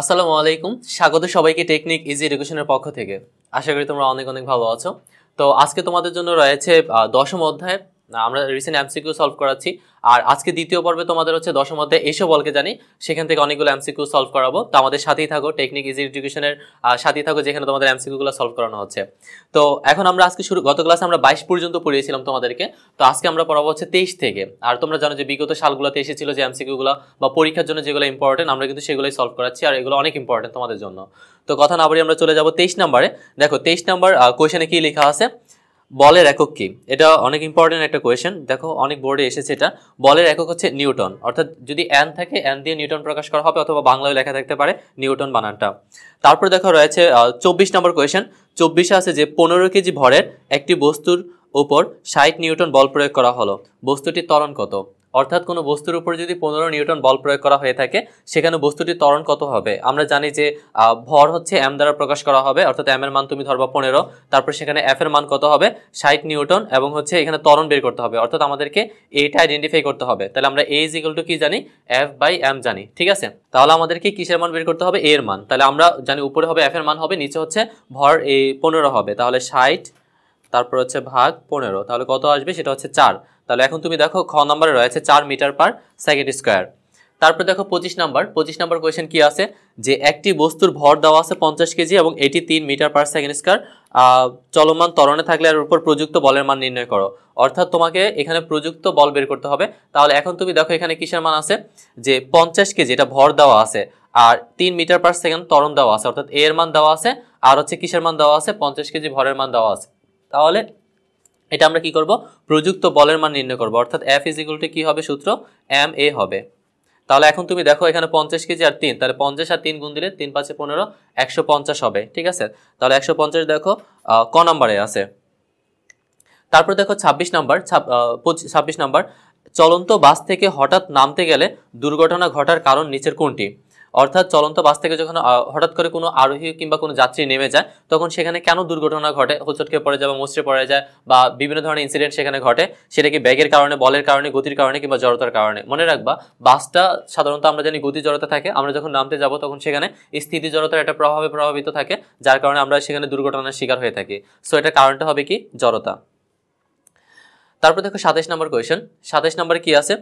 আসসালামু আলাইকুম স্বাগত সবাইকে টেকনিক ইজি এডুকেশনের পক্ষ থেকে আশা করি তোমরা অনেক অনেক ভালো আছো তো আজকে তোমাদের জন্য রয়েছে দশম অধ্যায় আমরা রিসেন্ট এমসিকিউ সলভ করাচ্ছি আর আজকে দ্বিতীয় পর্বে তোমাদের হচ্ছে দশম মধ্যে এসব বলকে জানি সেখান থেকে অনেকগুলো এমসিকিউ সলভ করাবো তো আমাদের সাথেই থাকো টেকনিক ইজি এডুকেশনের সাথেই থাকো যেখানে তোমাদের এমসিকিউগুলো সলভ করানো হচ্ছে তো এখন আমরা আজকে শুরু গত ক্লাসে আমরা বাইশ পর্যন্ত পড়িয়েছিলাম তোমাদেরকে তো আজকে আমরা পড়াবো হচ্ছে তেইশ থেকে আর তোমরা জানো যে বিগত সালগুলোতে এসেছিল যে এমসিকিউগুলো বা পরীক্ষার জন্য যেগুলো ইম্পর্টেন্ট আমরা কিন্তু সেগুলোই সলভ করাচ্ছি আর এগুলো অনেক ইম্পর্টেন্ট তোমাদের জন্য তো কথা না বলি আমরা চলে যাবো তেইশ নাম্বারে দেখো তেইশ নাম্বার কোয়েশনে কি লেখা আছে বলের একক কি এটা অনেক ইম্পর্টেন্ট একটা কোয়েশন দেখো অনেক বোর্ডে এসেছে এটা বলের একক হচ্ছে নিউটন অর্থাৎ যদি অ্যান থাকে অ্যান দিয়ে নিউটন প্রকাশ করা হবে অথবা বাংলায় লেখা থাকতে পারে নিউটন বানানটা তারপর দেখো রয়েছে চব্বিশ নম্বর কোয়েশন চব্বিশে আছে যে পনেরো কেজি ভরের একটি বস্তুর ওপর ষাট নিউটন বল প্রয়োগ করা হলো বস্তুটির ত্বরণ কত অর্থাৎ কোনো বস্তুর উপর যদি পনেরো নিউটন বল প্রয়োগ করা হয়ে থাকে সেখানে বস্তুটির ত্বরণ কত হবে আমরা জানি যে ভর হচ্ছে এম দ্বারা প্রকাশ করা হবে অর্থাৎ এম এর মান তুমি ধরবা পনেরো তারপর সেখানে এফ এর মান কত হবে ষাট নিউটন এবং হচ্ছে এখানে ত্বরণ বের করতে হবে অর্থাৎ আমাদেরকে এটা আইডেন্টিফাই করতে হবে তাহলে আমরা এ ইজ ইকুয়াল টু কি জানি এফ বাই এম জানি ঠিক আছে তাহলে আমাদেরকে কিসের মান বের করতে হবে এর মান তাহলে আমরা জানি উপরে হবে এফ এর মান হবে নিচে হচ্ছে ভর এ পনেরো হবে তাহলে ষাট তারপর হচ্ছে ভাগ পনেরো তাহলে কত আসবে সেটা হচ্ছে চার তাহলে এখন তুমি দেখো খ নম্বরে রয়েছে চার মিটার পার সেকেন্ড স্কোয়ার তারপর দেখো পঁচিশ নাম্বার পঁচিশ নাম্বার কোয়েশন কি আছে যে একটি বস্তুর ভর দেওয়া আছে পঞ্চাশ কেজি এবং এটি তিন মিটার পার সেকেন্ড স্কোয়ার চলমান তরণে থাকলে এর উপর প্রযুক্ত বলের মান নির্ণয় করো অর্থাৎ তোমাকে এখানে প্রযুক্ত বল বের করতে হবে তাহলে এখন তুমি দেখো এখানে কিসের মান আছে যে পঞ্চাশ কেজি এটা ভর দেওয়া আছে আর তিন মিটার পার সেকেন্ড তরণ দেওয়া আছে অর্থাৎ এর মান দেওয়া আছে আর হচ্ছে কিসের মান দেওয়া আছে পঞ্চাশ কেজি ভরের মান দেওয়া আছে তাহলে এটা আমরা কি করব প্রযুক্ত বলের মান নির্ণয় করব অর্থাৎ এফ ইজ কী হবে সূত্র এম এ হবে তাহলে এখন তুমি দেখো এখানে পঞ্চাশ কেজি আর তিন তাহলে পঞ্চাশ আর তিন গুণ দিলে তিন পাঁচে পনেরো একশো পঞ্চাশ হবে ঠিক আছে তাহলে একশো পঞ্চাশ দেখো ক নম্বরে আছে তারপর দেখো ২৬ নাম্বার ছাব্বিশ নাম্বার চলন্ত বাস থেকে হঠাৎ নামতে গেলে দুর্ঘটনা ঘটার কারণ নিচের কোনটি অর্থাৎ চলন্ত বাস থেকে যখন হঠাৎ করে কোনো আরোহী কিংবা কোনো যাত্রী নেমে যায় তখন সেখানে কেন দুর্ঘটনা ঘটে হোচটকে পড়ে যায় বা মসৃে পড়ে যায় বা বিভিন্ন ধরনের ইনসিডেন্ট সেখানে ঘটে সেটা কি ব্যাগের কারণে বলের কারণে গতির কারণে কিংবা জড়তার কারণে মনে রাখবা বাসটা সাধারণত আমরা জানি গতি জড়তা থাকে আমরা যখন নামতে যাব তখন সেখানে স্থিতি জড়তার একটা প্রভাবে প্রভাবিত থাকে যার কারণে আমরা সেখানে দুর্ঘটনার শিকার হয়ে থাকি সো এটা কারণটা হবে কি জড়তা তারপর দেখো সাতাশ নম্বর কোয়েশন সাতাশ নম্বরে কি আছে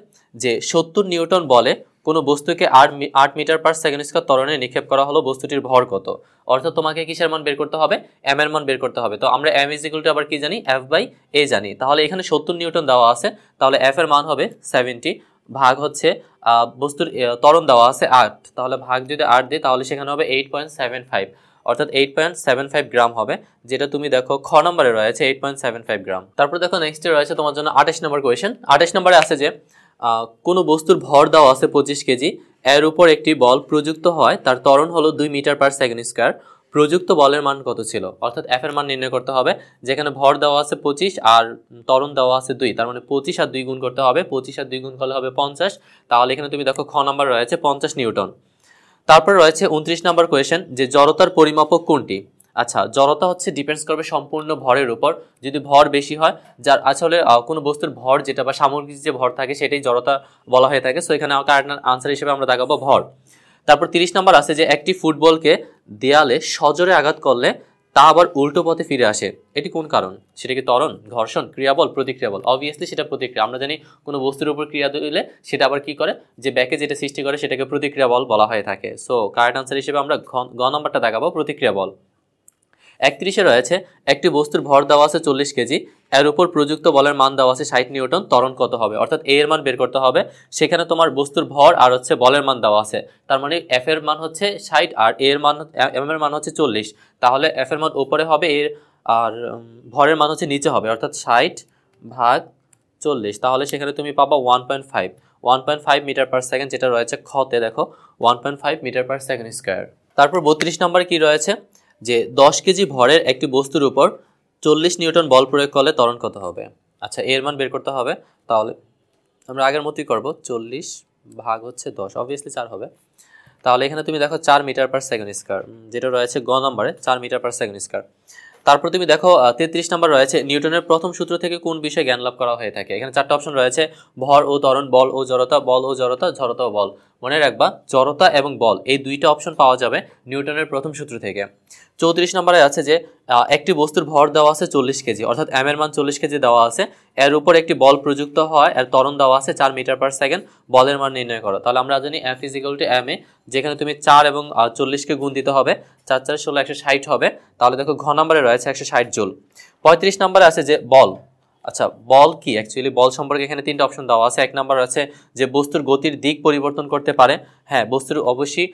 যে সত্তর নিউটন বলে কোনো বস্তুকে আট আট মিটার পার সেকেন্ড স্কোয়ার তরণে নিক্ষেপ করা হলো বস্তুটির ভর কত অর্থাৎ তোমাকে কিসের মান বের করতে হবে এম এর মান বের করতে হবে তো আমরা এম ইজিকুল টু আবার কি জানি এফ বাই এ জানি তাহলে এখানে সত্তর নিউটন দেওয়া আছে তাহলে এফ এর মান হবে সেভেন্টি ভাগ হচ্ছে বস্তুর তরণ দেওয়া আছে আট তাহলে ভাগ যদি আট দিই তাহলে সেখানে হবে এইট পয়েন্ট সেভেন ফাইভ অর্থাৎ eight point seven five gram হবে যেটা তুমি দেখো খ নম্বরে রয়েছে eight point seven five gram তারপর দেখো নেক্সটে রয়েছে তোমার জন্য আঠাশ নম্বর কোয়েশন আঠাশ নম্বরে আছে যে কোনো বস্তুর ভর দেওয়া আছে পঁচিশ কেজি এর উপর একটি বল প্রযুক্ত হয় তার তরণ হলো দুই মিটার পার সেকেন্ড স্কোয়ার প্রযুক্ত বলের মান কত ছিল অর্থাৎ এফ এর মান নির্ণয় করতে হবে যেখানে ভর দেওয়া আছে পঁচিশ আর তরণ দেওয়া আছে দুই তার মানে পঁচিশ আর দুই গুণ করতে হবে পঁচিশ আর দুই গুণ করলে হবে পঞ্চাশ তাহলে এখানে তুমি দেখো খ নাম্বার রয়েছে পঞ্চাশ নিউটন তারপর রয়েছে উনত্রিশ নাম্বার কোয়েশন যে জড়তার পরিমাপক কোনটি আচ্ছা জড়তা হচ্ছে ডিপেন্ডস করবে সম্পূর্ণ ভরের উপর যদি ভর বেশি হয় যার আসলে কোনো বস্তুর ভর যেটা বা সামগ্রিক যে ভর থাকে সেটাই জড়তা বলা হয়ে থাকে সো এখানে কারেক্ট আনসার হিসেবে আমরা দেখাবো ভর তারপর তিরিশ নম্বর আছে যে একটি ফুটবলকে দেয়ালে সজোরে আঘাত করলে তা আবার উল্টো পথে ফিরে আসে এটি কোন কারণ সেটা কি ত্বরণ ঘর্ষণ ক্রিয়াবল প্রতিক্রিয়াবল অবভিয়াসলি সেটা প্রতিক্রিয়া আমরা জানি কোনো বস্তুর উপর ক্রিয়া দিলে সেটা আবার কি করে যে ব্যাকে যেটা সৃষ্টি করে সেটাকে প্রতিক্রিয়া বল বলা হয়ে থাকে সো কারেন্ট আনসার হিসেবে আমরা ঘ নম্বরটা দেখাবো প্রতিক্রিয়া বল একত্রিশে রয়েছে একটি বস্তুর ভর দেওয়া আছে চল্লিশ কেজি এর উপর প্রযুক্ত বলের মান দেওয়া আছে ষাট নিউটন তরণ কত হবে অর্থাৎ এ এর মান বের করতে হবে সেখানে তোমার বস্তুর ভর আর হচ্ছে বলের মান দেওয়া আছে তার মানে এফ এর মান হচ্ছে ষাট আর এ এর মান এম এর মান হচ্ছে চল্লিশ তাহলে এফ এর মান উপরে হবে এর আর ভরের মান হচ্ছে নিচে হবে অর্থাৎ ষাট ভাগ চল্লিশ তাহলে সেখানে তুমি পাবা one point five one point five metre per second যেটা রয়েছে খতে দেখো one point five metre per second square তারপর বত্রিশ নম্বরে কি রয়েছে যে দশ কেজি ভরের একটি বস্তুর উপর চল্লিশ নিউটন বল প্রয়োগ করলে ত্বরণ কত হবে আচ্ছা এর মান বের করতে হবে তাহলে আমরা আগের মতোই করব চল্লিশ ভাগ হচ্ছে দশ অবভিয়াসলি চার হবে তাহলে এখানে তুমি দেখো চার মিটার পার সেকেন্ড স্কোয়ার যেটা রয়েছে গ নম্বরে চার মিটার পার সেকেন্ড স্কোয়ার তারপর তুমি দেখো তেত্রিশ নম্বর রয়েছে নিউটনের প্রথম সূত্র থেকে কোন বিষয়ে জ্ঞান লাভ করা হয়ে থাকে এখানে চারটা অপশন রয়েছে ভর ও তরণ বল ও জড়তা বল ও জড়তা ঝরতা ও বল মনে রাখবা জড়তা এবং বল এই দুইটা অপশন পাওয়া যাবে নিউটনের প্রথম সূত্র থেকে চৌত্রিশ নম্বরে আছে যে একটি বস্তুর ভর দেওয়া আছে চল্লিশ কেজি অর্থাৎ এম এর মান চল্লিশ কেজি দেওয়া আছে এর উপর একটি বল প্রযুক্ত হয় এর তরণ দেওয়া আছে চার মিটার পার সেকেন্ড বলের মান নির্ণয় করো তাহলে আমরা জানি F is equal to M A যেখানে তুমি চার এবং চল্লিশকে গুণ দিতে হবে চার চার ষোলো একশো ষাট হবে তাহলে দেখো ঘ নম্বরে রয়েছে একশো ষাট জোল পঁয়ত্রিশ নম্বরে আছে যে বল আচ্ছা বল কি অ্যাকচুয়ালি বল সম্পর্কে এখানে তিনটা অপশন দেওয়া আছে এক নাম্বার আছে যে বস্তুর গতির দিক পরিবর্তন করতে পারে হ্যাঁ বস্তুর অবশ্যই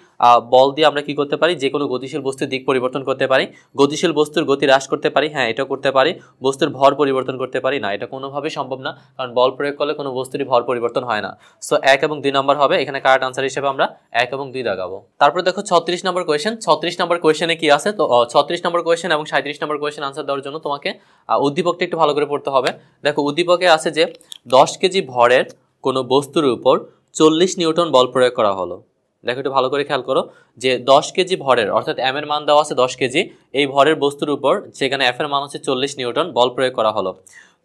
বল দিয়ে আমরা কি করতে পারি যে কোনো গতিশীল বস্তুর দিক পরিবর্তন করতে পারি গতিশীল বস্তুর গতি হ্রাস করতে পারি হ্যাঁ এটা করতে পারি বস্তুর ভর পরিবর্তন করতে পারি না এটা কোনোভাবে সম্ভব না কারণ বল প্রয়োগ করলে কোনো বস্তুরই ভর পরিবর্তন হয় না সো এক এবং দুই নম্বর হবে এখানে কারেক্ট আনসার হিসেবে আমরা এক এবং দুই লাগাবো তারপর দেখো ছত্রিশ নম্বর কোয়েশন ছত্রিশ নম্বর কোয়েশনে কি আছে তো ছত্রিশ নম্বর কোয়েশন এবং সাঁত্রিশ নম্বর কোয়েশন আনসার দেওয়ার জন্য তোমাকে উদ্দীপকটা একটু ভালো করে পড়তে হবে দেখো উদ্দীপকে আছে যে দশ কেজি ভরের কোনো বস্তুর উপর চল্লিশ নিউটন বল প্রয়োগ করা হলো দেখো একটু ভালো করে খেয়াল করো যে দশ কেজি ভরের অর্থাৎ এম এর মান দেওয়া আছে দশ কেজি এই ভরের বস্তুর উপর সেখানে এফ এর মান হচ্ছে চল্লিশ নিউটন বল প্রয়োগ করা হলো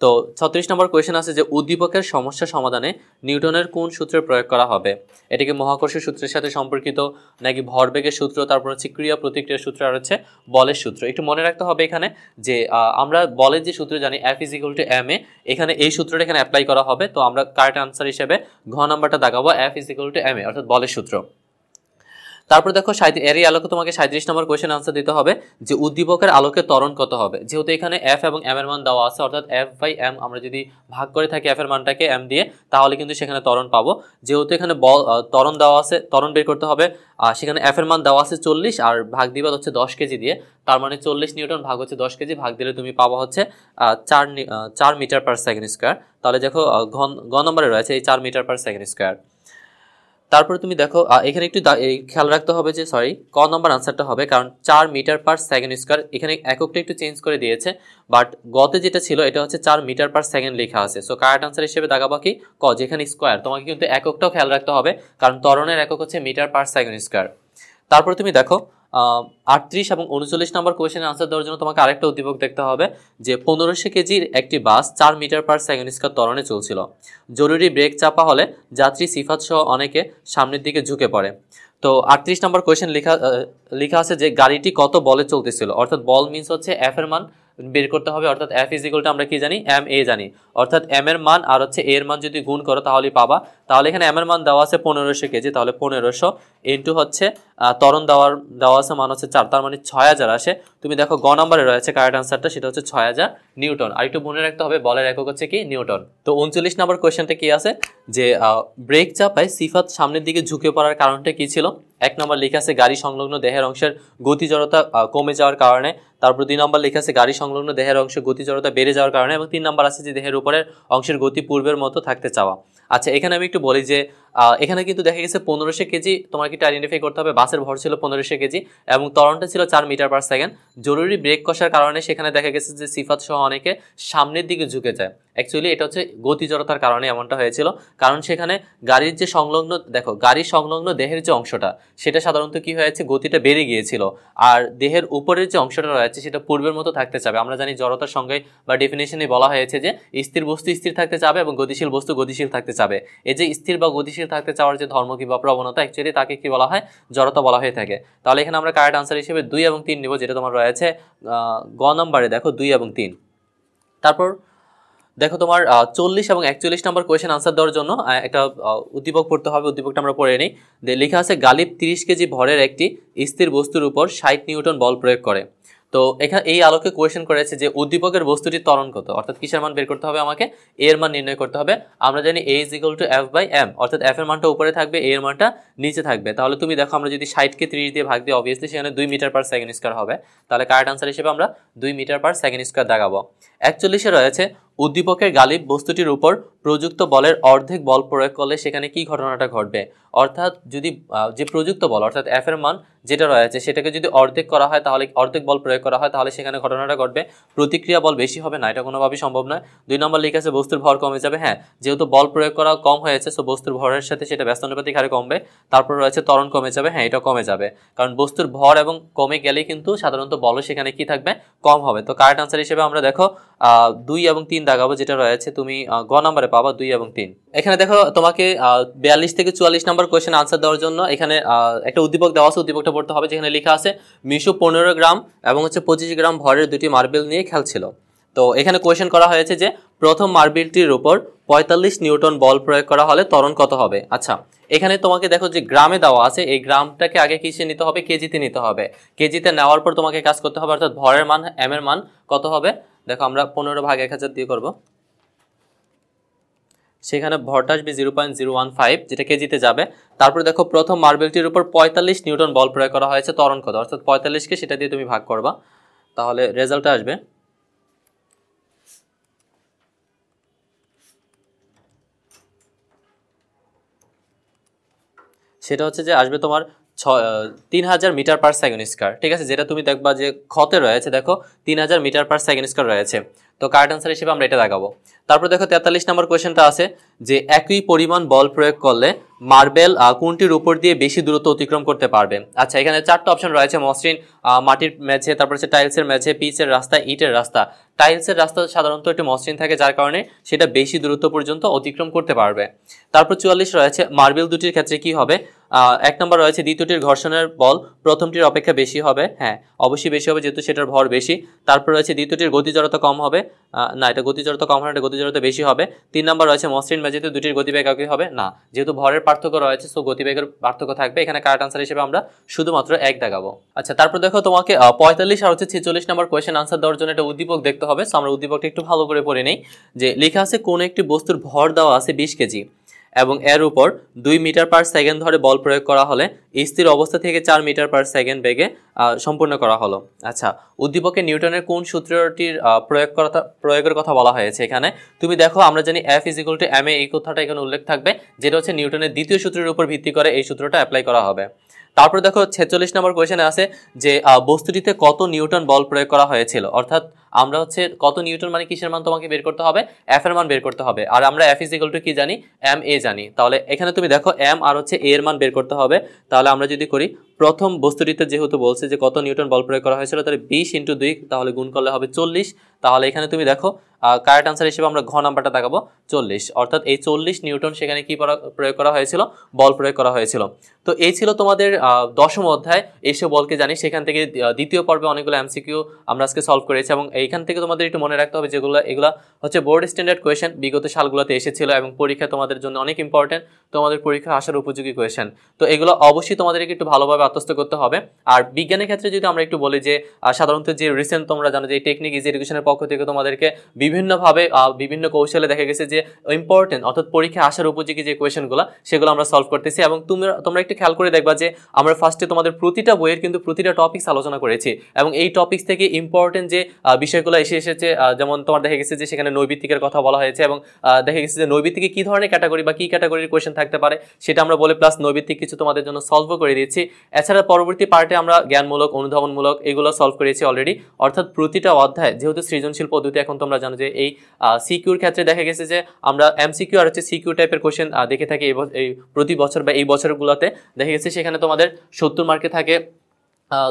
তো ছত্রিশ নম্বর কোয়েশন আছে যে উদ্দীপকের সমস্যা সমাধানে নিউটনের কোন সূত্রে প্রয়োগ করা হবে এটাকে মহাকর্ষ সূত্রের সাথে সম্পর্কিত নাকি ভরবেগের সূত্র তারপর হচ্ছে ক্রিয়া প্রতিক্রিয়া সূত্র আর হচ্ছে বলের সূত্র একটু মনে রাখতে হবে এখানে যে আমরা বলের যে সূত্র জানি F is equal to M A এখানে এই সূত্রটা এখানে অ্যাপ্লাই করা হবে তো আমরা কারেক্ট আনসার হিসেবে ঘ নাম্বারটা দাগাবো F is equal to M A অর্থাৎ বলের সূত্র তারপর দেখো এরই আলোকে তোমাকে সাঁত্রিশ নম্বর কোয়েশন আনসার দিতে হবে যে উদ্দীপকের আলোকে তরণ কত হবে যেহেতু এখানে এফ এবং এম এর মান দেওয়া আছে অর্থাৎ এফ বাই এম আমরা যদি ভাগ করে থাকি এফ এর মানটাকে এম দিয়ে তাহলে কিন্তু সেখানে ত্বরণ পাবো যেহেতু এখানে বল তরণ দেওয়া আছে তরণ বের করতে হবে আর সেখানে এফ এর মান দেওয়া আছে চল্লিশ আর ভাগ দিবাদ হচ্ছে দশ কেজি দিয়ে তার মানে চল্লিশ নিউটন ভাগ হচ্ছে দশ কেজি ভাগ দিলে তুমি পাওয়া হচ্ছে চার চার মিটার পার সেকেন্ড স্কোয়ার তাহলে দেখো ঘন ঘ নম্বরে রয়েছে এই চার মিটার পার সেকেন্ড স্কোয়ার তারপরে তুমি দেখো এখানে একটু খেয়াল রাখতে হবে যে সরি ক নম্বর আনসারটা হবে কারণ চার মিটার পার সেকেন্ড স্কোয়ার এখানে এককটা একটু চেঞ্জ করে দিয়েছে বাট গতে যেটা ছিল এটা হচ্ছে চার মিটার পার সেকেন্ড লেখা আছে সো কারেক্ট আনসার হিসেবে দাগাবা কি ক যেখানে স্কোয়ার তোমাকে কিন্তু এককটাও খেয়াল রাখতে হবে কারণ তরণের একক হচ্ছে মিটার পার সেকেন্ড স্কোয়ার তারপরে তুমি দেখো আটত্রিশ এবং উনচল্লিশ নম্বর কোয়েশনের আনসার দেওয়ার জন্য তোমাকে আরেকটা উদ্দীপক দেখতে হবে যে পনেরোশো কেজির একটি বাস চার মিটার পার সেকেন্ড স্কোয়ার তরণে চলছিল জরুরি ব্রেক চাপা হলে যাত্রী সিফাত সহ অনেকে সামনের দিকে ঝুঁকে পড়ে তো আটত্রিশ নম্বর কোয়েশন লেখা লেখা আছে যে গাড়িটি কত বলে চলতেছিল অর্থাৎ বল মিন্স হচ্ছে এফ এর মান বের করতে হবে অর্থাৎ এফ ইজিকলটা আমরা কি জানি এম এ জানি অর্থাৎ এম এর মান আর হচ্ছে এর মান যদি গুণ করো তাহলে পাবা তাহলে এখানে এম এর মান দেওয়া আছে পনেরোশো কেজি তাহলে পনেরোশো ইন্টু হচ্ছে তরণ দেওয়ার দেওয়া আছে মান হচ্ছে চার তার মানে ছয় হাজার আসে তুমি দেখো গ নম্বরে রয়েছে কারেক্ট আনসারটা সেটা হচ্ছে ছয় হাজার নিউটন আর একটু মনে রাখতে হবে বলের একক হচ্ছে কি নিউটন তো উনচল্লিশ নম্বর কোয়েশ্চেনটা কি আছে যে ব্রেক চাপায় সিফাত সামনের দিকে ঝুঁকে পড়ার কারণটা কি ছিল এক নম্বর লেখা আছে গাড়ি সংলগ্ন দেহের অংশের গতি জড়তা কমে যাওয়ার কারণে তারপর দুই নম্বর লেখা আছে গাড়ি সংলগ্ন দেহের অংশের গতি জড়তা বেড়ে যাওয়ার কারণে এবং তিন নম্বর আছে যে দেহের উপরের অংশের গতি পূর্বের মতো থাকতে চাওয়া আচ্ছা এখানে আমি একটু বলি যে এখানে কিন্তু দেখা গেছে পনেরোশো কেজি তোমার কিন্তু আইডেন্টিফাই করতে হবে বাসের ভর ছিল পনেরোশো কেজি এবং তরণটা ছিল চার মিটার পার সেকেন্ড জরুরি ব্রেক কষার কারণে সেখানে দেখা গেছে যে সিফাত সহ অনেকে সামনের দিকে ঝুঁকে যায় অ্যাকচুয়ালি এটা হচ্ছে গতি জড়তার কারণে এমনটা হয়েছিল কারণ সেখানে গাড়ির যে সংলগ্ন দেখো গাড়ির সংলগ্ন দেহের যে অংশটা সেটা সাধারণত কি হয়েছে গতিটা বেড়ে গিয়েছিল আর দেহের উপরের যে অংশটা রয়েছে সেটা পূর্বের মতো থাকতে চাবে আমরা জানি জড়তার সঙ্গে বা ডেফিনেশনে বলা হয়েছে যে স্থির বস্তু স্থির থাকতে চাবে এবং গতিশীল বস্তু গতিশীল থাকতে চাবে এই যে স্থির বা গতিশীল স্থিতিশীল থাকতে চাওয়ার যে ধর্ম কিংবা প্রবণতা অ্যাকচুয়ালি তাকে কি বলা হয় জড়তা বলা হয়ে থাকে তাহলে এখানে আমরা কারেক্ট আনসার হিসেবে দুই এবং তিন নেব যেটা তোমার রয়েছে গ নম্বরে দেখো দুই এবং তিন তারপর দেখো তোমার চল্লিশ এবং একচল্লিশ নম্বর কোয়েশন আনসার দেওয়ার জন্য একটা উদ্দীপক পড়তে হবে উদ্দীপকটা আমরা পড়ে নিই লেখা আছে গালিব তিরিশ কেজি ভরের একটি স্থির বস্তুর উপর ষাট নিউটন বল প্রয়োগ করে তো এখানে এই আলোকে কোয়েশন করেছে যে উদ্দীপকের বস্তুটি ত্বরণ কত অর্থাৎ কিসের মান বের করতে হবে আমাকে এ এর মান নির্ণয় করতে হবে আমরা জানি A is equal to F by M অর্থাৎ এফ এর মানটা উপরে থাকবে এ এর মানটা নিচে থাকবে তাহলে তুমি দেখো আমরা যদি ষাটকে ত্রিশ দিয়ে ভাগ দিই অবভিয়াসলি সেখানে দুই মিটার পার সেকেন্ড স্কোয়ার হবে তাহলে কারেক্ট আনসার হিসেবে আমরা দুই মিটার পার সেকেন্ড স্কোয়ার দাগাবো একচল্লিশে রয়েছে উদ্দীপকের গালিব বস্তুটির উপর প্রযুক্ত বলের অর্ধেক বল প্রয়োগ করলে সেখানে কি ঘটনাটা ঘটবে অর্থাৎ যদি যে প্রযুক্ত বল অর্থাৎ এফ এর মান যেটা রয়েছে সেটাকে যদি অর্ধেক করা হয় তাহলে অর্ধেক বল প্রয়োগ করা হয় তাহলে সেখানে ঘটনাটা ঘটবে প্রতিক্রিয়া বল বেশি হবে না এটা কোনোভাবেই সম্ভব নয় দুই নম্বর লিখে আছে বস্তুর ভর কমে যাবে হ্যাঁ যেহেতু বল প্রয়োগ করা কম হয়েছে সো বস্তুর ভরের সাথে সেটা ব্যস্তানুপাতিক হারে কমবে তারপর রয়েছে ত্বরণ কমে যাবে হ্যাঁ এটা কমে যাবে কারণ বস্তুর ভর এবং কমে গেলে কিন্তু সাধারণত বলও সেখানে কি থাকবে কম হবে তো কারেক্ট আনসার হিসেবে আমরা দেখো দুই এবং তিন তিন দাগাবো যেটা রয়েছে তুমি গ নাম্বারে পাবা দুই এবং তিন এখানে দেখো তোমাকে বিয়াল্লিশ থেকে চুয়াল্লিশ নাম্বার কোয়েশ্চেন আনসার দেওয়ার জন্য এখানে একটা উদ্দীপক দেওয়া আছে উদ্দীপকটা পড়তে হবে যেখানে লেখা আছে মিশু পনেরো গ্রাম এবং হচ্ছে পঁচিশ গ্রাম ভরের দুটি মার্বেল নিয়ে খেলছিল তো এখানে কোয়েশ্চেন করা হয়েছে যে প্রথম মার্বেলটির উপর পঁয়তাল্লিশ নিউটন বল প্রয়োগ করা হলে তরণ কত হবে আচ্ছা এখানে তোমাকে দেখো যে গ্রামে দেওয়া আছে এই গ্রামটাকে আগে কিসে নিতে হবে কেজিতে নিতে হবে কেজিতে নেওয়ার পর তোমাকে কাজ করতে হবে অর্থাৎ ভরের মান এম এর মান কত হবে দেখো আমরা পনেরো ভাগ এক দিয়ে করবো সেখানে ভরটা আসবে জিরো পয়েন্ট যেটা কেজিতে যাবে তারপরে দেখো প্রথম মার্বেলটির উপর পঁয়তাল্লিশ নিউটন বল প্রয়োগ করা হয়েছে তরণ কত অর্থাৎ পঁয়তাল্লিশকে সেটা দিয়ে তুমি ভাগ করবা তাহলে রেজাল্টটা আসবে সেটা হচ্ছে যে আসবে তোমার তিন হাজার মিটার পার সেকেন্ড স্কোয়ার ঠিক আছে যেটা তুমি দেখবা যে ক্ষতে রয়েছে দেখো তিন হাজার মিটার পার সেকেন্ড স্কোয়ার রয়েছে তো কার্ড আনসার হিসেবে আমরা এটা দেখাবো তারপর দেখো তেতাল্লিশ নম্বর কোয়েশনটা আছে যে একই পরিমাণ বল প্রয়োগ করলে মার্বেল কোনটির উপর দিয়ে বেশি দূরত্ব অতিক্রম করতে পারবে আচ্ছা এখানে চারটা অপশন রয়েছে মসৃণ মাটির ম্যাচে তারপর হচ্ছে টাইলসের ম্যাচে পিচের রাস্তা ইটের রাস্তা টাইলসের রাস্তা সাধারণত একটি মসৃণ থাকে যার কারণে সেটা বেশি দূরত্ব পর্যন্ত অতিক্রম করতে পারবে তারপর চুয়াল্লিশ রয়েছে মার্বেল দুটির ক্ষেত্রে কি হবে এক নম্বর রয়েছে দ্বিতীয়টির ঘর্ষণের বল প্রথমটির অপেক্ষা বেশি হবে হ্যাঁ অবশ্যই বেশি হবে যেহেতু সেটার ভর বেশি তারপর রয়েছে দ্বিতীয়টির গতি জড়তা কম হবে না এটা গতি জড়তা কম হবে এটা গতি জড়তা বেশি হবে তিন নম্বর রয়েছে মসৃণ মেঝেতে দুটির গতিবেগ একই হবে না যেহেতু ভরের পার্থক্য রয়েছে সো গতিবেগের পার্থক্য থাকবে এখানে কারেক্ট আনসার হিসেবে আমরা শুধুমাত্র এক দেখাবো আচ্ছা তারপর দেখো তোমাকে পঁয়তাল্লিশ আর হচ্ছে ছেচল্লিশ নম্বর কোয়েশ্চেন আনসার দেওয়ার জন্য একটা উদ্দীপক দেখতে দেখতে হবে সো আমরা উদ্দীপকটা একটু ভালো করে পড়ে নেই যে লেখা আছে কোন একটি বস্তুর ভর দেওয়া আছে বিশ কেজি এবং এর উপর দুই মিটার পার সেকেন্ড ধরে বল প্রয়োগ করা হলে স্থির অবস্থা থেকে চার মিটার পার সেকেন্ড বেগে সম্পূর্ণ করা হলো আচ্ছা উদ্দীপকে নিউটনের কোন সূত্রটির প্রয়োগ করা প্রয়োগের কথা বলা হয়েছে এখানে তুমি দেখো আমরা জানি F is to M A এই কথাটা এখানে উল্লেখ থাকবে যেটা হচ্ছে নিউটনের দ্বিতীয় সূত্রের উপর ভিত্তি করে এই সূত্রটা অ্যাপ্লাই করা হবে তারপর দেখো ছেচল্লিশ নম্বর কোয়েশনে আছে যে বস্তুটিতে কত নিউটন বল প্রয়োগ করা হয়েছিল অর্থাৎ আমরা হচ্ছে কত নিউটন মানে কিসের মান তোমাকে বের করতে হবে এফ এর মান বের করতে হবে আর আমরা এফ ইজিক্যাল টু কি জানি এম এ জানি তাহলে এখানে তুমি দেখো এম আর হচ্ছে এ এর মান বের করতে হবে তাহলে আমরা যদি করি প্রথম বস্তুটিতে যেহেতু বলছে যে কত নিউটন বল প্রয়োগ করা হয়েছিল তাহলে বিশ ইন্টু দুই তাহলে গুণ করলে হবে চল্লিশ তাহলে এখানে তুমি দেখো কারেক্ট আনসার হিসেবে আমরা ঘ নাম্বারটা দেখাবো চল্লিশ অর্থাৎ এই চল্লিশ নিউটন সেখানে কি প্রয়োগ করা হয়েছিল বল প্রয়োগ করা হয়েছিল তো এই ছিল তোমাদের দশম অধ্যায় এসে বলকে জানি সেখান থেকে দ্বিতীয় পর্বে অনেকগুলো এমসিকিউ আমরা আজকে সলভ করেছি এবং এইখান থেকে তোমাদের একটু মনে রাখতে হবে যেগুলো এগুলো হচ্ছে বোর্ড স্ট্যান্ডার্ড কোয়েশন বিগত সালগুলোতে এসেছিল এবং পরীক্ষা তোমাদের জন্য অনেক ইম্পর্টেন্ট তোমাদের পরীক্ষা আসার উপযোগী কোয়েশন তো এগুলো অবশ্যই তোমাদেরকে একটু ভালোভাবে আত্মস্থ করতে হবে আর বিজ্ঞানের ক্ষেত্রে যদি আমরা একটু বলি যে সাধারণত যে রিসেন্ট তোমরা জানো যে টেকনিক ইজ এডুকেশনের পক্ষ থেকে তোমাদেরকে বিভিন্ন বিভিন্নভাবে বিভিন্ন কৌশলে দেখা গেছে যে ইম্পর্টেন্ট অর্থাৎ পরীক্ষা আসার উপযোগী যে কোয়েশনগুলো সেগুলো আমরা সলভ করতেছি এবং তোমরা তোমরা একটু খেয়াল করে দেখবা যে আমরা ফার্স্টে তোমাদের প্রতিটা বইয়ের কিন্তু প্রতিটা টপিক্স আলোচনা করেছি এবং এই টপিক্স থেকে ইম্পর্টেন্ট যে বিষয়গুলো এসে এসেছে যেমন তোমার দেখা গেছে যে সেখানে নৈবিত্তিকের কথা বলা হয়েছে এবং দেখা গেছে যে নৈবিত্তিকে কী ধরনের ক্যাটাগরি বা কী ক্যাটাগরির কোয়েশন থাকতে পারে সেটা আমরা বলে প্লাস নৈবিত্তিক কিছু তোমাদের জন্য সলভও করে দিচ্ছি এছাড়া পরবর্তী পার্টে আমরা জ্ঞানমূলক অনুধাবনমূলক এগুলো সলভ করেছি অলরেডি অর্থাৎ প্রতিটা অধ্যায় যেহেতু সৃজনশীল পদ্ধতি এখন তোমরা জানো যে এই সিকিউর ক্ষেত্রে দেখা গেছে যে আমরা এমসিকিউ আর হচ্ছে সিকিউর টাইপের কোশ্চেন দেখে থাকি এই প্রতি বছর বা এই বছরগুলোতে দেখা গেছে সেখানে তোমাদের সত্তর মার্কে থাকে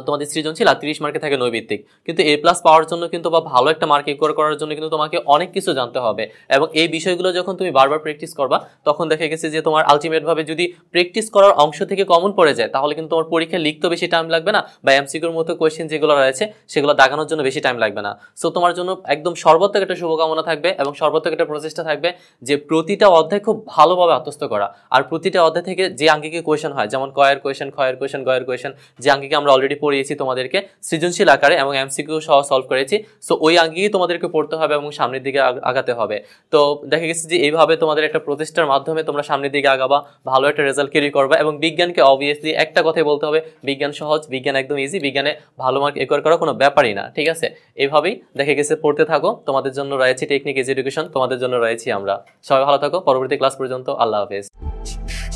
তোমাদের সৃজনশীল আর তিরিশ মার্কে থাকে নৈবিত্তিক কিন্তু এ প্লাস পাওয়ার জন্য কিন্তু বা ভালো একটা মার্কে ইকোয়ার করার জন্য কিন্তু তোমাকে অনেক কিছু জানতে হবে এবং এই বিষয়গুলো যখন তুমি বারবার প্র্যাকটিস করবা তখন দেখা গেছে যে তোমার আলটিমেটভাবে যদি প্র্যাকটিস করার অংশ থেকে কমন পড়ে যায় তাহলে কিন্তু তোমার পরীক্ষায় লিখতে বেশি টাইম লাগবে না বা এমসিকিউর মতো কোয়েশ্চেন যেগুলো রয়েছে সেগুলো দাগানোর জন্য বেশি টাইম লাগবে না সো তোমার জন্য একদম সর্বত্র একটা শুভকামনা থাকবে এবং সর্বত্র একটা প্রচেষ্টা থাকবে যে প্রতিটা অধ্যায় খুব ভালোভাবে আত্মস্থ করা আর প্রতিটা অধ্যায় থেকে যে আঙ্গিকে কোয়েশন হয় যেমন কয়ের কোয়েশন খয়ের কোয়েশন গয়ের কোয়েশন যে আঙ্গিকে আমরা অলরেডি অলরেডি পড়িয়েছি তোমাদেরকে সৃজনশীল আকারে এবং এমসিকিউ সহ সলভ করেছি সো ওই আগেই তোমাদেরকে পড়তে হবে এবং সামনের দিকে আগাতে হবে তো দেখা গেছে যে এইভাবে তোমাদের একটা প্রচেষ্টার মাধ্যমে তোমরা সামনের দিকে আগাবা ভালো একটা রেজাল্ট ক্যারি করবা এবং বিজ্ঞানকে অবভিয়াসলি একটা কথাই বলতে হবে বিজ্ঞান সহজ বিজ্ঞান একদম ইজি বিজ্ঞানে ভালো মার্ক একর করা কোনো ব্যাপারই না ঠিক আছে এভাবেই দেখা গেছে পড়তে থাকো তোমাদের জন্য রয়েছে টেকনিক এজুকেশন এডুকেশন তোমাদের জন্য রয়েছি আমরা সবাই ভালো থাকো পরবর্তী ক্লাস পর্যন্ত আল্লাহ হাফেজ